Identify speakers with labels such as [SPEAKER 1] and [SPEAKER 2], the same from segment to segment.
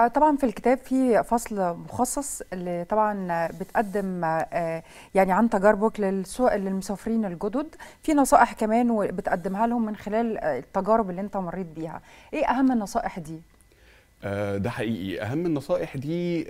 [SPEAKER 1] آه، طبعا في الكتاب في فصل مخصص اللي طبعا بتقدم آه، يعني عن تجاربك للمسافرين الجدد في نصائح كمان بتقدمها لهم من خلال آه، التجارب اللي انت مريت بيها ايه اهم النصائح دي ده حقيقي اهم النصائح دي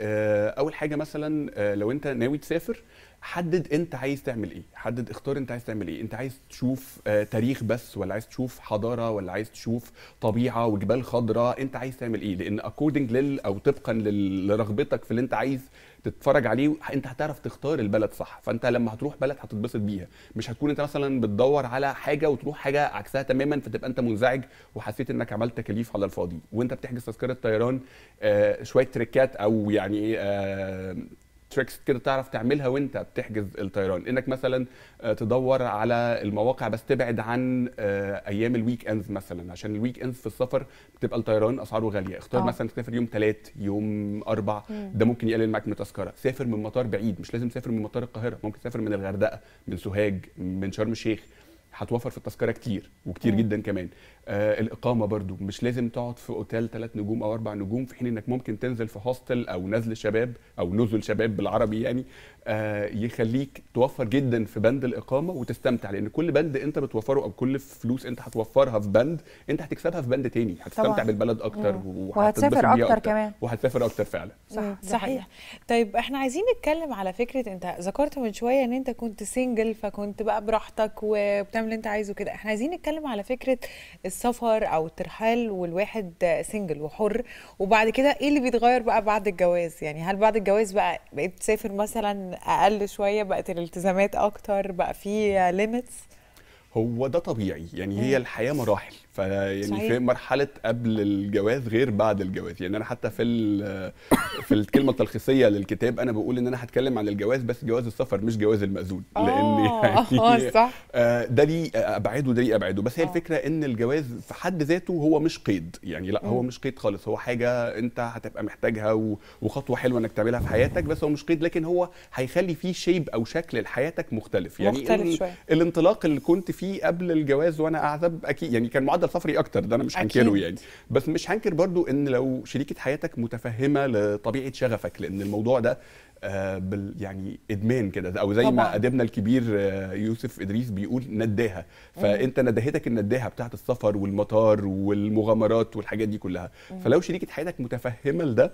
[SPEAKER 1] اول حاجه مثلا لو انت ناوي تسافر حدد انت عايز تعمل ايه حدد اختار انت عايز تعمل ايه انت عايز تشوف آه، تاريخ بس ولا عايز تشوف حضاره ولا عايز تشوف طبيعه وجبال خضراء انت عايز تعمل ايه لان اكوردنج لل او طبقا لرغبتك في اللي انت عايز تتفرج عليه انت هتعرف تختار البلد صح فانت لما هتروح بلد هتتبسط بيها مش هتكون انت مثلا بتدور على حاجه وتروح حاجه عكسها تماما فتبقى انت منزعج وحسيت انك عملت تكاليف على الفاضي وانت بتحجز تذكره طيران آه، شويه تريكات او يعني آه، تريكس كده تعرف تعملها وانت بتحجز الطيران انك مثلا آه، تدور على المواقع بس تبعد عن آه، ايام الويك اندز مثلا عشان الويك اندز في السفر بتبقى الطيران اسعاره غاليه اختار أوه. مثلا تسافر يوم ثلاث يوم اربع مم. ده ممكن يقلل معاك من التذكره سافر من مطار بعيد مش لازم تسافر من مطار القاهره ممكن تسافر من الغردقه من سوهاج من شرم الشيخ هتوفر في التذكره كتير وكتير م. جدا كمان آه الاقامه برضو مش لازم تقعد في اوتيل ثلاث نجوم او اربع نجوم في حين انك ممكن تنزل في هوستل او نزل شباب او نزل شباب بالعربي يعني آه يخليك توفر جدا في بند الاقامه وتستمتع لان كل بند انت بتوفره او كل فلوس انت هتوفرها في بند انت هتكسبها في بند تاني هتستمتع طبعا. بالبلد اكتر وهتسافر أكتر, اكتر كمان وهتسافر اكتر فعلا صح صحيح طيب احنا عايزين نتكلم على فكره انت ذكرت من شويه ان انت كنت سنجل فكنت بقى براحتك وبتعمل تعمل اللي انت عايزه كده احنا عايزين نتكلم على فكره السفر او الترحال والواحد سنجل وحر وبعد كده ايه اللي بيتغير بقى بعد الجواز يعني هل بعد الجواز بقى بقيت تسافر مثلا اقل شويه بقت الالتزامات اكتر بقى في ليميتس هو ده طبيعي يعني هي الحياه مراحل فيعني في مرحله قبل الجواز غير بعد الجواز يعني انا حتى في في الكلمه التلخيصيه للكتاب انا بقول ان انا هتكلم عن الجواز بس جواز السفر مش جواز المأذون آه، لان آه، يعني آه، صح. ده ليه ابعاده ده ليه ابعاده بس هي الفكره ان الجواز في حد ذاته هو مش قيد يعني لا هو مش قيد خالص هو حاجه انت هتبقى محتاجها وخطوه حلوه انك تعملها في حياتك بس هو مش قيد لكن هو هيخلي فيه شيب او شكل لحياتك مختلف يعني مختلف شوية. الانطلاق اللي كنت فيه قبل الجواز وانا اعزب اكيد يعني كان معدل الوضع الفقري اكتر ده انا مش هنكره يعني بس مش هنكر برضو ان لو شريكه حياتك متفهمه لطبيعه شغفك لان الموضوع ده آه بال يعني ادمان كده او زي طبعا. ما اديبنا الكبير آه يوسف ادريس بيقول نداها فانت ندهتك النداها بتاعه السفر والمطار والمغامرات والحاجات دي كلها فلو شريكه حياتك متفهمه لده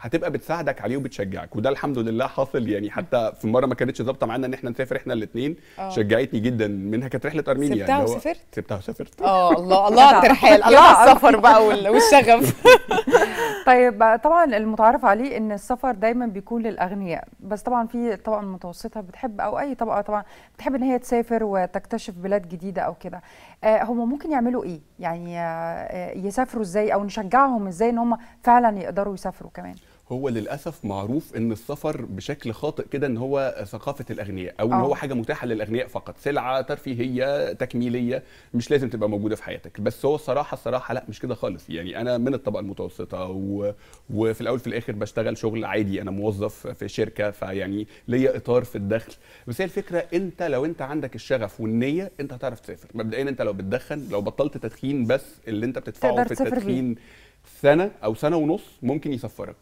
[SPEAKER 1] هتبقى بتساعدك عليه وبتشجعك وده الحمد لله حاصل يعني حتى في مره ما كانتش ظابطه معانا ان احنا نسافر احنا الاثنين آه. شجعتني جدا منها كانت رحله ارمينيا سبتها وسافرت سبتها وسافرت اه الله الله الترحال الله السفر بقى والشغف طيب طبعا المتعارف عليه ان السفر دايما بيكون للاغنياء بس طبعا في الطبقه المتوسطه بتحب او اي طبقه طبعا بتحب ان هي تسافر وتكتشف بلاد جديده او كده آه، هم ممكن يعملوا ايه يعني آه، آه، يسافروا ازاي او نشجعهم ازاي ان هم فعلا يقدروا يسافروا كمان هو للاسف معروف ان السفر بشكل خاطئ كده ان هو ثقافه الاغنياء او ان هو آه. حاجه متاحه للاغنياء فقط سلعه ترفيهيه تكميليه مش لازم تبقى موجوده في حياتك بس هو الصراحه الصراحه لا مش كده خالص يعني انا من الطبقه المتوسطه و... وفي الاول في الاخر بشتغل شغل عادي انا موظف في شركه فيعني ليا اطار في الدخل بس هي الفكره انت لو انت عندك الشغف والنيه انت هتعرف تسافر مبدئيا انت لو بتدخن لو بطلت تدخين بس اللي انت بتدفعه في التدخين سنه او سنه ونص ممكن يسفرك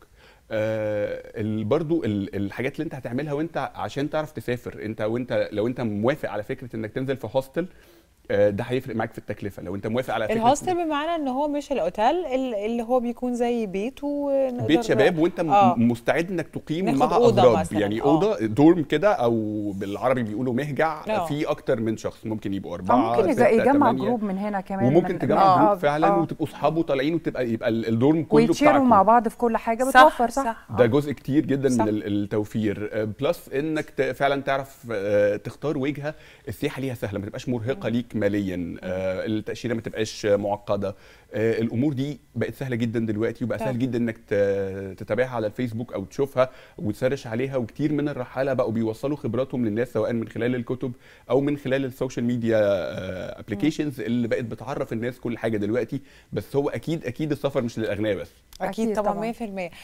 [SPEAKER 1] آه برضو الحاجات اللي انت هتعملها وانت عشان تعرف تسافر انت وانت لو انت موافق على فكره انك تنزل في هوستل آه، ده هيفرق معاك في التكلفه لو انت موافق على الهوستل بمعنى ان هو مش الاوتيل اللي هو بيكون زي بيت ونقدر بيت شباب وانت آه. مستعد انك تقيم مع اغراض يعني يعني اوضه دورم كده او بالعربي بيقولوا مهجع آه. فيه اكتر من شخص ممكن يبقوا آه، اربعه ممكن ستة يجمع جروب من هنا كمان وممكن تجمع آه. جروب فعلا آه. وتبقوا اصحابه طالعين وتبقى يبقى الدورم كله بتاعك ويتشيروا مع بعض في كل حاجه بتوفر صح, صح. ده جزء كتير جدا صح. من التوفير بلس انك فعلا تعرف تختار وجهه السياحه ليها سهله ما تبقاش مرهقه ليك ماليا آه، التاشيره ما تبقاش معقده آه، الامور دي بقت سهله جدا دلوقتي وبقى سهل جدا انك تتابعها على الفيسبوك او تشوفها وتسرش عليها وكتير من الرحاله بقوا بيوصلوا خبراتهم للناس سواء من خلال الكتب او من خلال السوشيال ميديا ابلكيشنز آه، اللي بقت بتعرف الناس كل حاجه دلوقتي بس هو اكيد اكيد السفر مش للاغنياء بس اكيد, أكيد طبعا 100%